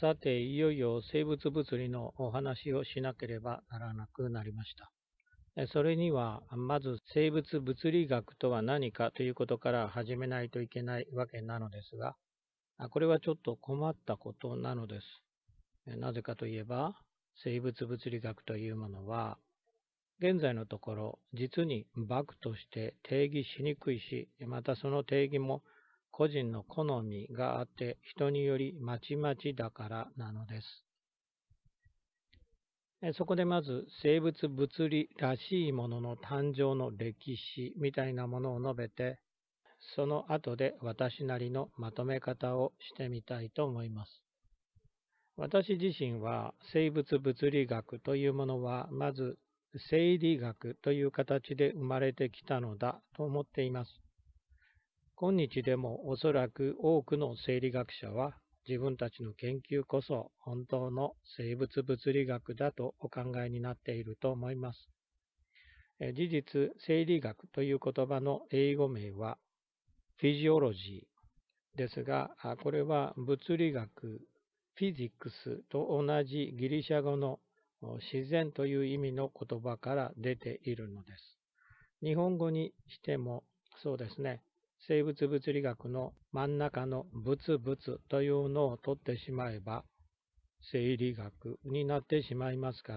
さて、いよいよ生物物理のお話をしなければならなくなりました。それには、まず生物物理学とは何かということから始めないといけないわけなのですが、これはちょっと困ったことなのです。なぜかといえば、生物物理学というものは、現在のところ、実に幕として定義しにくいし、またその定義も個人の好みがあって人によりまちまちだからなのです。そこでまず生物物理らしいものの誕生の歴史みたいなものを述べて、その後で私なりのまとめ方をしてみたいと思います。私自身は生物物理学というものはまず生理学という形で生まれてきたのだと思っています。今日でもおそらく多くの生理学者は自分たちの研究こそ本当の生物物理学だとお考えになっていると思います。事実、生理学という言葉の英語名はフィジオロジーですが、これは物理学、フィジックスと同じギリシャ語の自然という意味の言葉から出ているのです。日本語にしてもそうですね、生物物理学の真ん中の物物というのを取ってしまえば生理学になってしまいますか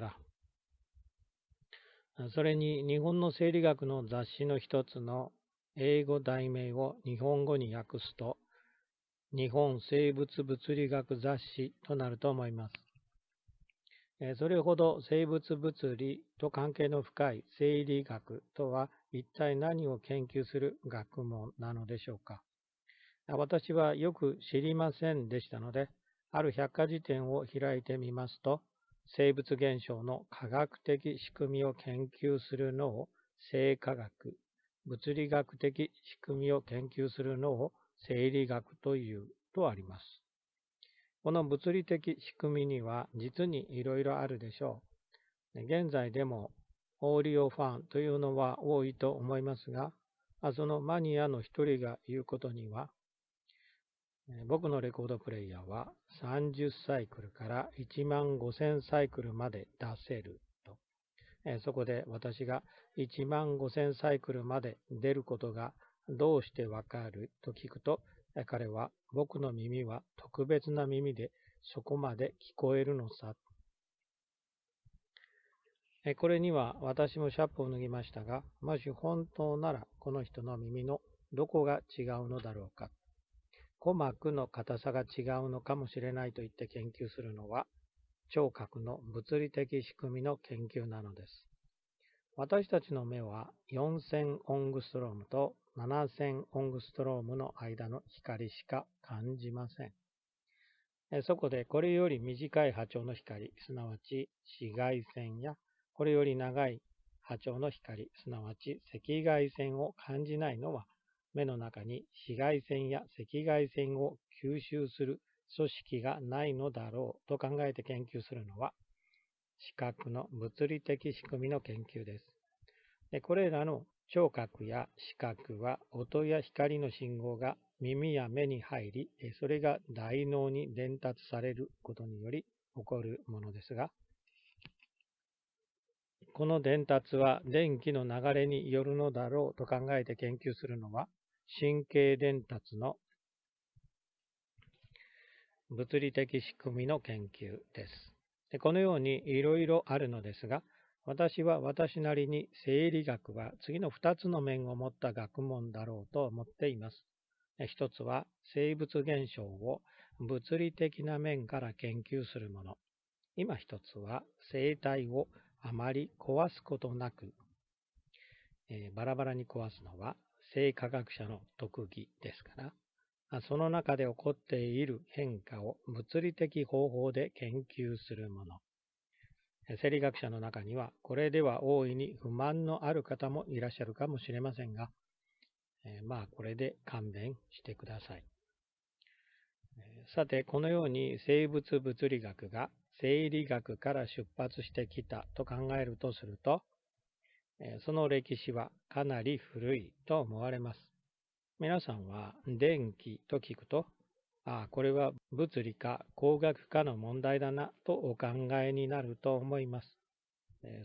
らそれに日本の生理学の雑誌の一つの英語題名を日本語に訳すと日本生物物理学雑誌となると思います。それほど生物物理と関係の深い生理学とは一体何を研究する学問なのでしょうか。私はよく知りませんでしたので、ある百科事典を開いてみますと、生物現象の科学的仕組みを研究するのを生科学、物理学的仕組みを研究するのを生理学というとあります。この物理的仕組みには実にいろいろあるでしょう。現在でもオーリオファンというのは多いと思いますが、そのマニアの一人が言うことには、僕のレコードプレイヤーは30サイクルから1万5000サイクルまで出せると。そこで私が1万5000サイクルまで出ることがどうしてわかると聞くと、彼は、僕の耳は特別な耳で、そこまで聞こえるのさ。これには私もシャップを脱ぎましたが、もし本当ならこの人の耳のどこが違うのだろうか。鼓膜の硬さが違うのかもしれないと言って研究するのは、聴覚の物理的仕組みの研究なのです。私たちの目は4000オングストロームと7000オングストロームの間の光しか感じません。そこでこれより短い波長の光、すなわち紫外線や、これより長い波長の光、すなわち赤外線を感じないのは、目の中に紫外線や赤外線を吸収する組織がないのだろうと考えて研究するのは、視覚の物理的仕組みの研究です。でこれらの聴覚や視覚は音や光の信号が耳や目に入り、それが大脳に伝達されることにより起こるものですが、この伝達は電気の流れによるのだろうと考えて研究するのは、神経伝達の物理的仕組みの研究です。このようにいろいろあるのですが、私は私なりに生理学は次の2つの面を持った学問だろうと思っています。一つは生物現象を物理的な面から研究するもの。今一つは生態をあまり壊すことなく、えー、バラバラに壊すのは生科学者の特技ですから、その中で起こっている変化を物理的方法で研究するもの。生理学者の中には、これでは大いに不満のある方もいらっしゃるかもしれませんが、えー、まあ、これで勘弁してください。さて、このように生物物理学が生理学から出発してきたと考えるとすると、その歴史はかなり古いと思われます。皆さんは電気と聞くとああ、これは物理か工学科の問題だなとお考えになると思います。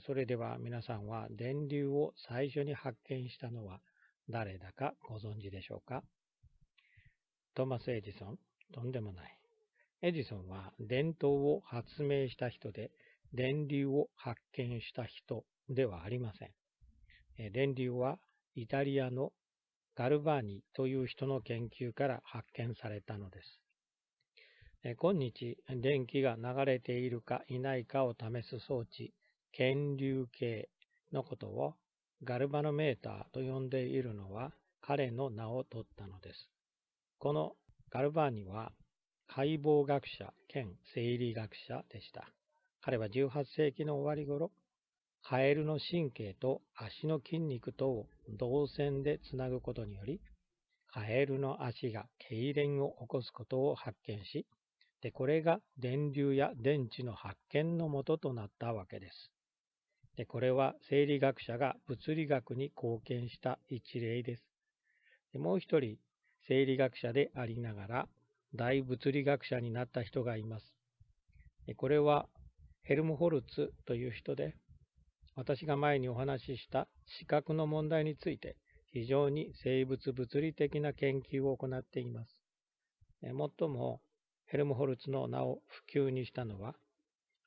それでは皆さんは電流を最初に発見したのは誰だかご存知でしょうかトマス・エジソン、とんでもない。エジソンは電灯を発明した人で、電流を発見した人ではありません。電流はイタリアのガルバーニという人の研究から発見されたのです。今日、電気が流れているかいないかを試す装置、検流計のことをガルバノメーターと呼んでいるのは彼の名を取ったのです。このガルバーニは解剖学者兼生理学者でした。彼は18世紀の終わり頃、カエルの神経と足の筋肉とを導線でつなぐことにより、カエルの足が痙攣を起こすことを発見し、でこれが電流や電池の発見のもととなったわけです。でこれは生理学者が物理学に貢献した一例です。でもう一人、生理学者でありながら大物理学者になった人がいます。これはヘルムホルツという人で、私が前にお話しした視覚の問題について、非常に生物物理的な研究を行っています。もっとも、ヘルムホルツの名を普及にしたのは、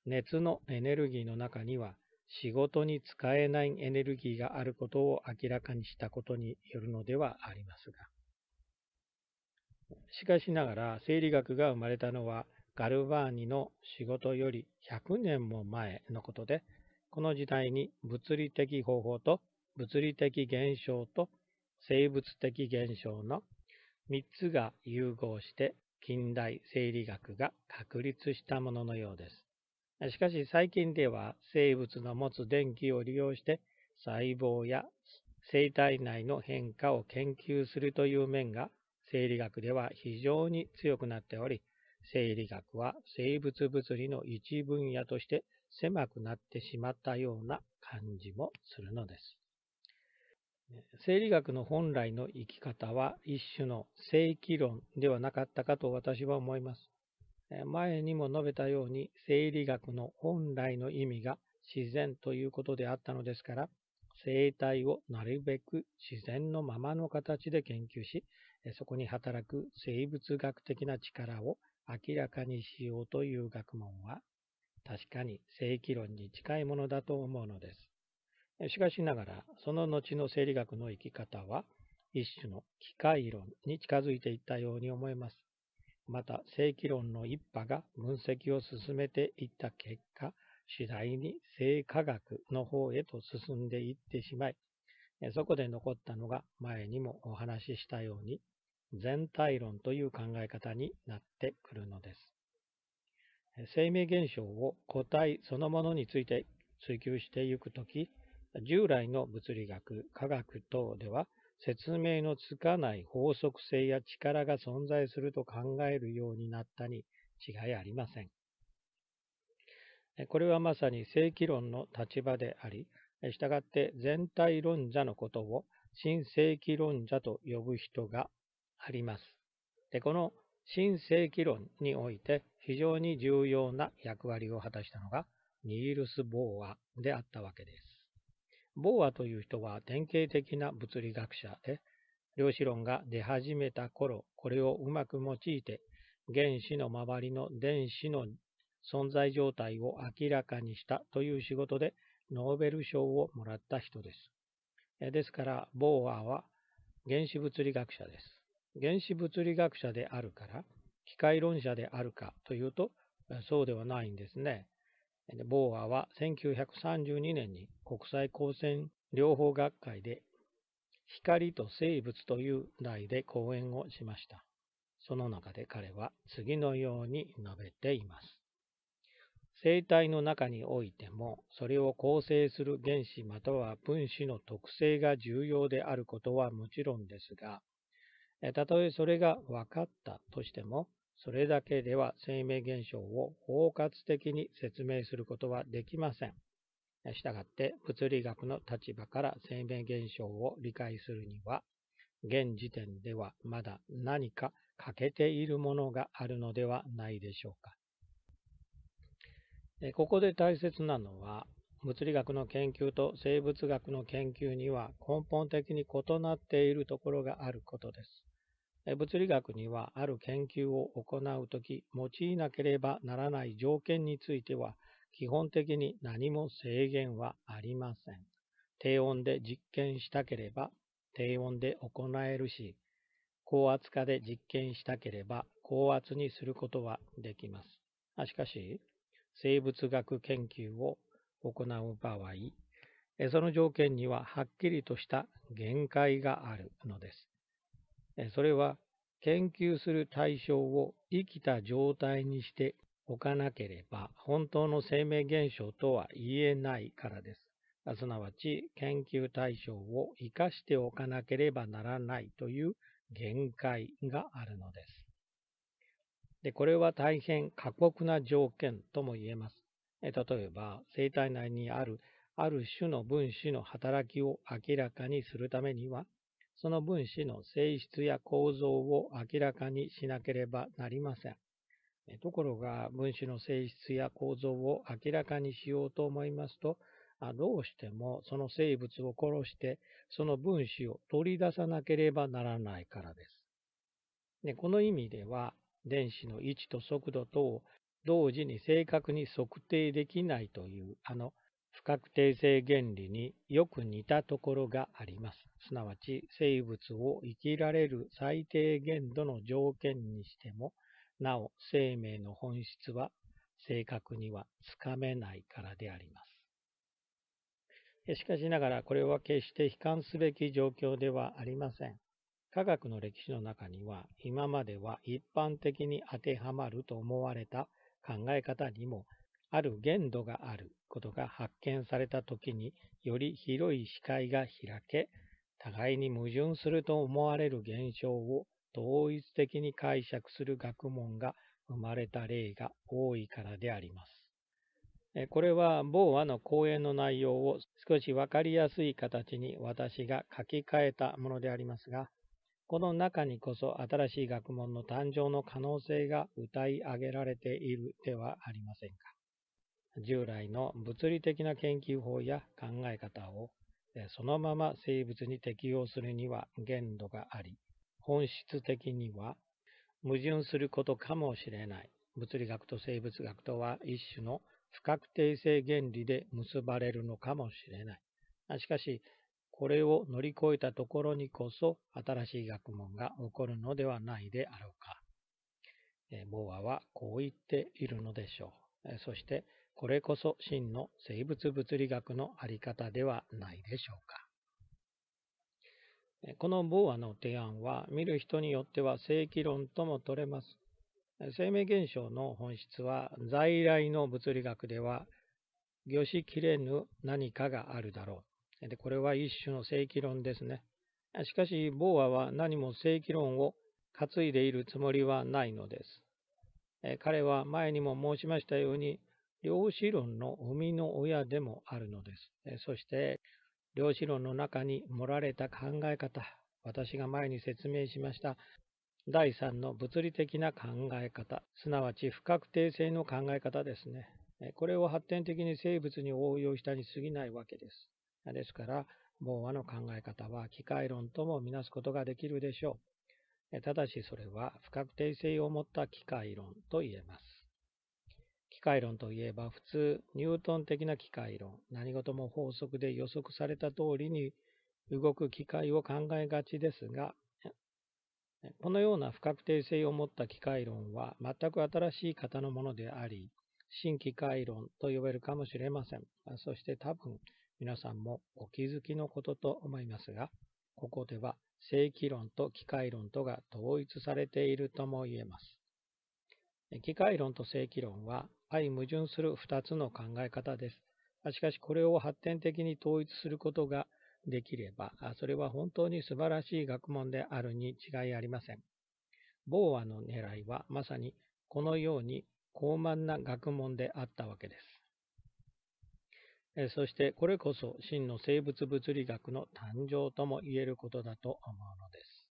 熱のエネルギーの中には仕事に使えないエネルギーがあることを明らかにしたことによるのではありますが。しかしながら生理学が生まれたのはガルバーニの仕事より100年も前のことでこの時代に物理的方法と物理的現象と生物的現象の3つが融合して近代生理学が確立したもののようです。しかし最近では生物の持つ電気を利用して細胞や生体内の変化を研究するという面が生理学では非常に強くなっており、生理学は生物物理の一分野として狭くなってしまったような感じもするのです。生理学の本来の生き方は一種の正規論ではなかったかと私は思います。前にも述べたように生理学の本来の意味が自然ということであったのですから、生態をなるべく自然のままの形で研究し、そこに働く生物学的な力を明らかにしようという学問は確かに正規論に近いものだと思うのです。しかしながら、その後の生理学の生き方は、一種の機械論に近づいていったように思えます。また、正規論の一派が分析を進めていった結果、次第に生科学の方へと進んでいってしまい、そこで残ったのが前にもお話ししたように、全体論という考え方になってくるのです。生命現象を個体そのものについて追求していくとき、従来の物理学、科学等では説明のつかない法則性や力が存在すると考えるようになったに違いありません。これはまさに正規論の立場であり、従って全体論者のことを新正規論者と呼ぶ人があります。でこの新正規論において、非常に重要な役割を果たしたのがニールス・ボーアであったわけです。ボーアという人は典型的な物理学者で、量子論が出始めた頃、これをうまく用いて、原子の周りの電子の存在状態を明らかにしたという仕事で、ノーベル賞をもらった人です。ですから、ボーアは原子物理学者です。原子物理学者であるから、機械論者であるかというと、そうではないんですね。ボーアは1932年に国際光線療法学会で光と生物という題で講演をしました。その中で彼は次のように述べています。生体の中においても、それを構成する原子または分子の特性が重要であることはもちろんですが、たとえそれが分かったとしても、それだけでは生命現象を包括的に説明することはできません。したがって物理学の立場から生命現象を理解するには、現時点ではまだ何か欠けているものがあるのではないでしょうか。ここで大切なのは、物理学の研究と生物学の研究には根本的に異なっているところがあることです。物理学にはある研究を行うとき用いなければならない条件については基本的に何も制限はありません。低温で実験したければ低温で行えるし、高圧化で実験したければ高圧にすることはできます。しかし、生物学研究を行う場合、その条件にははっきりとした限界があるのです。それは研究する対象を生きた状態にしておかなければ本当の生命現象とは言えないからです。すなわち研究対象を生かしておかなければならないという限界があるのです。でこれは大変過酷な条件とも言えます。例えば生体内にあるある種の分子の働きを明らかにするためにはその分子の性質や構造を明らかにしなければなりません。ところが分子の性質や構造を明らかにしようと思いますと、どうしてもその生物を殺してその分子を取り出さなければならないからです。でこの意味では電子の位置と速度等を同時に正確に測定できないというあの不確定性原理によく似たところがあります。すなわち、生物を生きられる最低限度の条件にしても、なお生命の本質は正確にはつかめないからであります。しかしながら、これは決して悲観すべき状況ではありません。科学の歴史の中には、今までは一般的に当てはまると思われた考え方にも、ある限度があることが発見された時により広い視界が開け、互いに矛盾すると思われる現象を同一的に解釈する学問が生まれた例が多いからであります。これは某和の講演の内容を少し分かりやすい形に私が書き換えたものでありますが、この中にこそ新しい学問の誕生の可能性が歌い上げられているではありませんか。従来の物理的な研究法や考え方をそのまま生物に適用するには限度があり、本質的には矛盾することかもしれない。物理学と生物学とは一種の不確定性原理で結ばれるのかもしれない。しかし、これを乗り越えたところにこそ新しい学問が起こるのではないであろうか。ボアはこう言っているのでしょう。そして、これこそ真の生物物理学のあり方ではないでしょうか。このボーアの提案は見る人によっては正規論とも取れます。生命現象の本質は在来の物理学では魚しきれぬ何かがあるだろう。でこれは一種の正規論ですね。しかし、ボーアは何も正規論を担いでいるつもりはないのです。彼は前にも申しましたように、量子論の生みの親でもあるのです。そして、量子論の中に盛られた考え方、私が前に説明しました、第三の物理的な考え方、すなわち不確定性の考え方ですね。これを発展的に生物に応用したに過ぎないわけです。ですから、某和の考え方は機械論ともみなすことができるでしょう。ただしそれは不確定性を持った機械論と言えます。機械論といえば、普通、ニュートン的な機械論、何事も法則で予測された通りに動く機械を考えがちですが、このような不確定性を持った機械論は全く新しい型のものであり、新機械論と呼べるかもしれません。そして多分皆さんもお気づきのことと思いますが、ここでは正規論と機械論とが統一されているとも言えます。機械論と正規論は相矛盾する2つの考え方です。しかしこれを発展的に統一することができれば、それは本当に素晴らしい学問であるに違いありません。ボーアの狙いはまさにこのように高慢な学問であったわけです。そしてこれこそ真の生物物理学の誕生とも言えることだと思うのです。